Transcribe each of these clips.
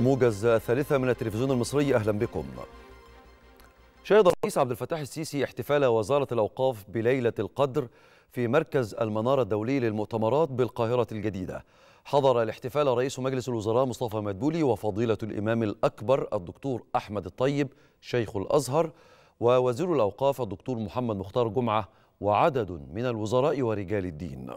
موجز ثالثة من التلفزيون المصري أهلا بكم شهد الرئيس عبد الفتاح السيسي احتفال وزارة الأوقاف بليلة القدر في مركز المنارة الدولي للمؤتمرات بالقاهرة الجديدة حضر الاحتفال رئيس مجلس الوزراء مصطفى مدبولي وفضيلة الإمام الأكبر الدكتور أحمد الطيب شيخ الأزهر ووزير الأوقاف الدكتور محمد مختار جمعة وعدد من الوزراء ورجال الدين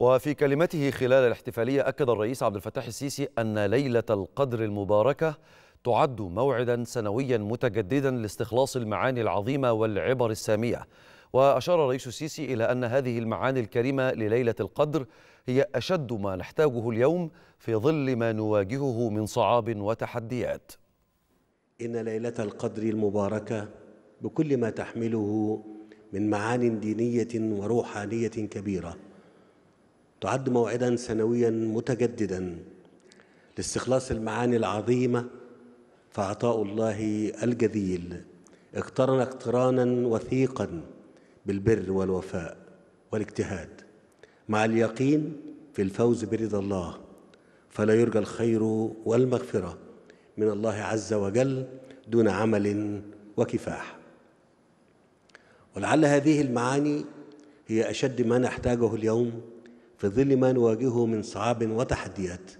وفي كلمته خلال الاحتفالية أكد الرئيس عبد الفتاح السيسي أن ليلة القدر المباركة تعد موعدا سنويا متجددا لاستخلاص المعاني العظيمة والعبر السامية وأشار الرئيس السيسي إلى أن هذه المعاني الكريمة لليلة القدر هي أشد ما نحتاجه اليوم في ظل ما نواجهه من صعاب وتحديات إن ليلة القدر المباركة بكل ما تحمله من معان دينية وروحانية كبيرة تعد موعدا سنويا متجددا لاستخلاص المعاني العظيمه فعطاء الله الجذيل اقترن اقترانا وثيقا بالبر والوفاء والاجتهاد مع اليقين في الفوز برضا الله فلا يرجى الخير والمغفره من الله عز وجل دون عمل وكفاح ولعل هذه المعاني هي اشد ما نحتاجه اليوم في ظل ما نواجهه من صعاب وتحديات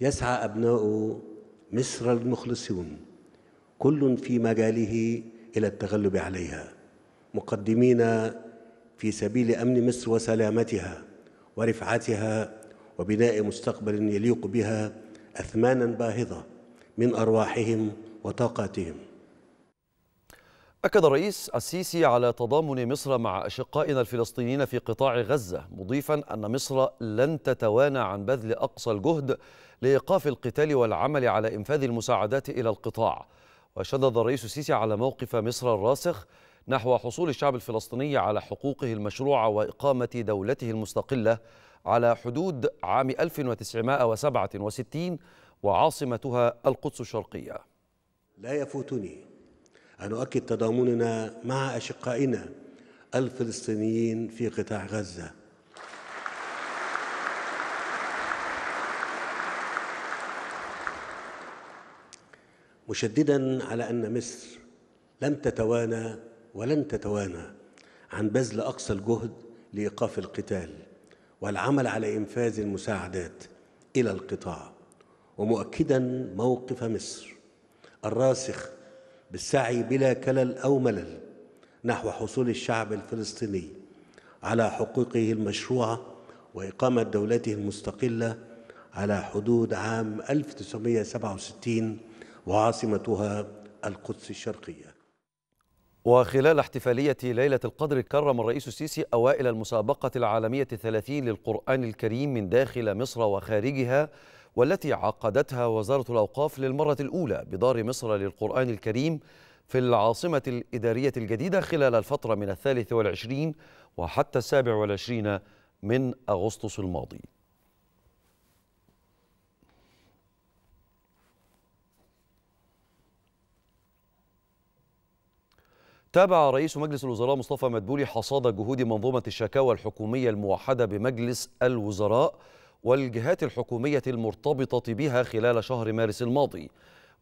يسعى أبناء مصر المخلصون كل في مجاله إلى التغلب عليها مقدمين في سبيل أمن مصر وسلامتها ورفعتها وبناء مستقبل يليق بها أثمانا باهظة من أرواحهم وطاقاتهم أكد الرئيس السيسي على تضامن مصر مع أشقائنا الفلسطينيين في قطاع غزة مضيفا أن مصر لن تتوانى عن بذل أقصى الجهد لإيقاف القتال والعمل على إنفاذ المساعدات إلى القطاع وشدد الرئيس السيسي على موقف مصر الراسخ نحو حصول الشعب الفلسطيني على حقوقه المشروعة وإقامة دولته المستقلة على حدود عام 1967 وعاصمتها القدس الشرقية لا يفوتني أن أؤكد تضامننا مع أشقائنا الفلسطينيين في قطاع غزة مشددا على أن مصر لن تتوانى ولن تتوانى عن بذل أقصى الجهد لإيقاف القتال والعمل على إنفاذ المساعدات إلى القطاع ومؤكدا موقف مصر الراسخ بالسعي بلا كلل أو ملل نحو حصول الشعب الفلسطيني على حقوقه المشروعة وإقامة دولته المستقلة على حدود عام 1967 وعاصمتها القدس الشرقية وخلال احتفالية ليلة القدر كرم الرئيس السيسي أوائل المسابقة العالمية الثلاثين للقرآن الكريم من داخل مصر وخارجها والتي عقدتها وزارة الأوقاف للمرة الأولى بدار مصر للقرآن الكريم في العاصمة الإدارية الجديدة خلال الفترة من الثالث والعشرين وحتى السابع والعشرين من أغسطس الماضي تابع رئيس مجلس الوزراء مصطفى مدبولي حصاد جهود منظومة الشكاوى الحكومية الموحدة بمجلس الوزراء والجهات الحكومية المرتبطة بها خلال شهر مارس الماضي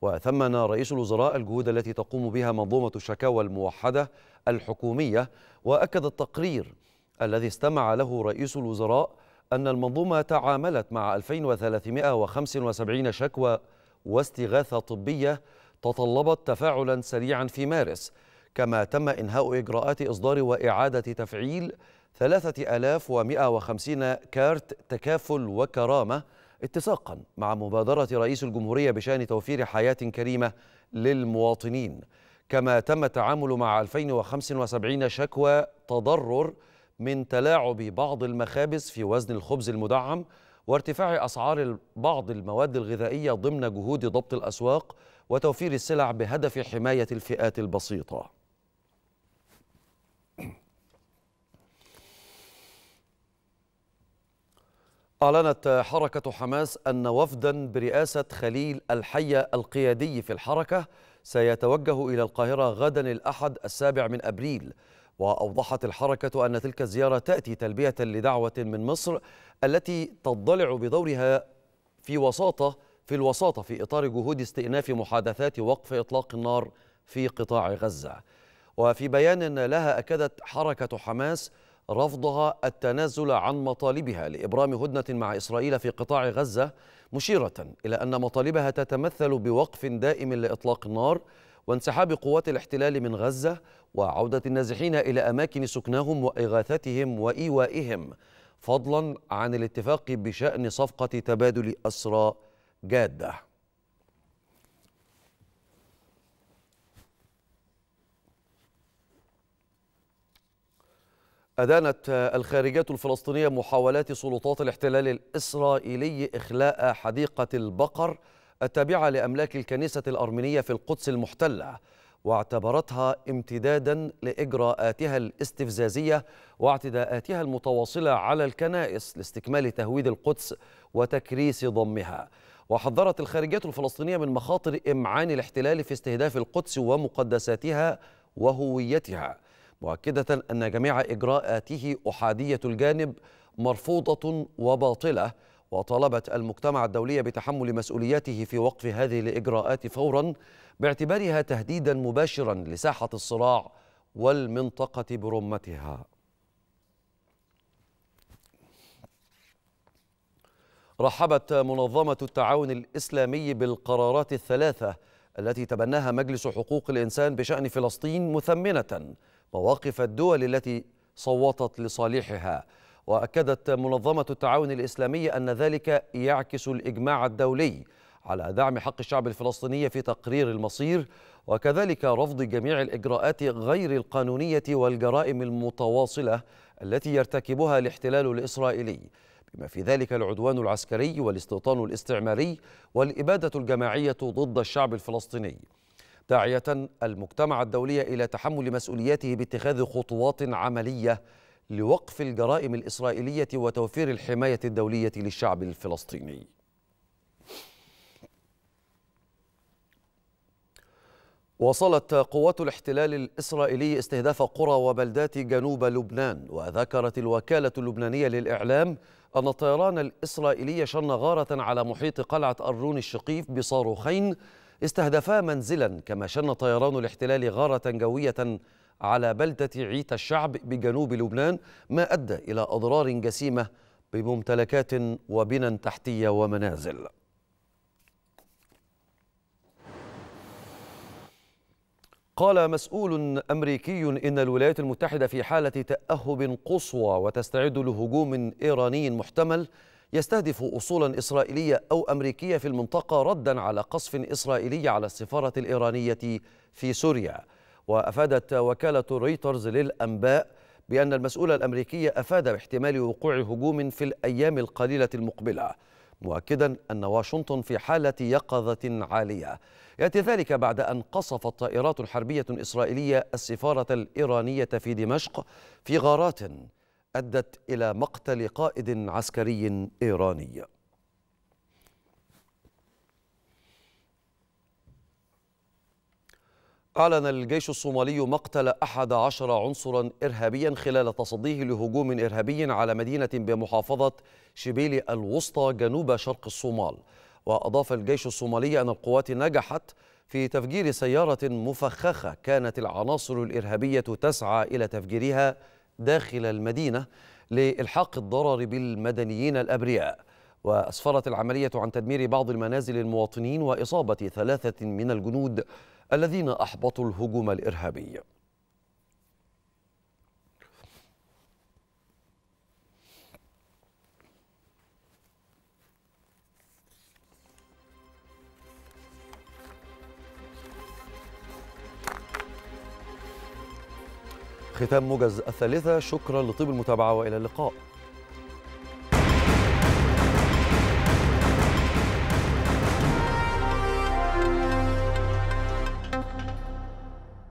وثمن رئيس الوزراء الجهود التي تقوم بها منظومة الشكاوى الموحدة الحكومية وأكد التقرير الذي استمع له رئيس الوزراء أن المنظومة تعاملت مع 2375 شكوى واستغاثة طبية تطلبت تفاعلا سريعا في مارس كما تم إنهاء إجراءات إصدار وإعادة تفعيل 3150 كارت تكافل وكرامة اتساقا مع مبادرة رئيس الجمهورية بشأن توفير حياة كريمة للمواطنين كما تم التعامل مع 2075 شكوى تضرر من تلاعب بعض المخابز في وزن الخبز المدعم وارتفاع أسعار بعض المواد الغذائية ضمن جهود ضبط الأسواق وتوفير السلع بهدف حماية الفئات البسيطة أعلنت حركة حماس أن وفدا برئاسة خليل الحية القيادي في الحركة سيتوجه إلى القاهرة غدا الأحد السابع من أبريل وأوضحت الحركة أن تلك الزيارة تأتي تلبية لدعوة من مصر التي تضلع بدورها في وساطة في الوساطة في إطار جهود استئناف محادثات وقف إطلاق النار في قطاع غزة وفي بيان لها أكدت حركة حماس رفضها التنازل عن مطالبها لإبرام هدنة مع إسرائيل في قطاع غزة مشيرة إلى أن مطالبها تتمثل بوقف دائم لإطلاق النار وانسحاب قوات الاحتلال من غزة وعودة النازحين إلى أماكن سكناهم وإغاثتهم وإيوائهم فضلا عن الاتفاق بشأن صفقة تبادل أسرى جاده أدانت الخارجية الفلسطينية محاولات سلطات الاحتلال الإسرائيلي إخلاء حديقة البقر التابعة لأملاك الكنيسة الأرمينية في القدس المحتلة واعتبرتها امتدادا لإجراءاتها الاستفزازية واعتداءاتها المتواصلة على الكنائس لاستكمال تهويد القدس وتكريس ضمها وحذرت الخارجية الفلسطينية من مخاطر إمعان الاحتلال في استهداف القدس ومقدساتها وهويتها مؤكدة أن جميع إجراءاته أحادية الجانب مرفوضة وباطلة وطالبت المجتمع الدولي بتحمل مسؤولياته في وقف هذه الإجراءات فورا باعتبارها تهديدا مباشرا لساحة الصراع والمنطقة برمتها رحبت منظمة التعاون الإسلامي بالقرارات الثلاثة التي تبناها مجلس حقوق الإنسان بشأن فلسطين مثمنة مواقف الدول التي صوتت لصالحها واكدت منظمه التعاون الاسلامي ان ذلك يعكس الاجماع الدولي على دعم حق الشعب الفلسطيني في تقرير المصير وكذلك رفض جميع الاجراءات غير القانونيه والجرائم المتواصله التي يرتكبها الاحتلال الاسرائيلي بما في ذلك العدوان العسكري والاستيطان الاستعماري والاباده الجماعيه ضد الشعب الفلسطيني داعية المجتمع الدولي إلى تحمل مسؤولياته باتخاذ خطوات عملية لوقف الجرائم الإسرائيلية وتوفير الحماية الدولية للشعب الفلسطيني وصلت قوات الاحتلال الإسرائيلي استهداف قرى وبلدات جنوب لبنان وذكرت الوكالة اللبنانية للإعلام أن الطيران الإسرائيلي شن غارة على محيط قلعة أرون الشقيف بصاروخين استهدفا منزلا كما شن طيران الاحتلال غارة جوية على بلدة عيت الشعب بجنوب لبنان ما أدى إلى أضرار جسيمة بممتلكات وبنى تحتية ومنازل قال مسؤول أمريكي إن الولايات المتحدة في حالة تأهب قصوى وتستعد لهجوم إيراني محتمل يستهدف أصولا إسرائيلية أو أمريكية في المنطقة ردا على قصف إسرائيلي على السفارة الإيرانية في سوريا وأفادت وكالة رويترز للأنباء بأن المسؤول الامريكي أفاد باحتمال وقوع هجوم في الأيام القليلة المقبلة مؤكدا أن واشنطن في حالة يقظة عالية يأتي ذلك بعد أن قصفت طائرات حربية إسرائيلية السفارة الإيرانية في دمشق في غارات أدت إلى مقتل قائد عسكري إيراني أعلن الجيش الصومالي مقتل أحد عشر عنصرا إرهابيا خلال تصديه لهجوم إرهابي على مدينة بمحافظة شبيلي الوسطى جنوب شرق الصومال وأضاف الجيش الصومالي أن القوات نجحت في تفجير سيارة مفخخة كانت العناصر الإرهابية تسعى إلى تفجيرها داخل المدينة لإلحاق الضرر بالمدنيين الأبرياء وأسفرت العملية عن تدمير بعض المنازل المواطنين وإصابة ثلاثة من الجنود الذين أحبطوا الهجوم الإرهابي ختام موجز الثالثة شكرا لطيب المتابعة وإلى اللقاء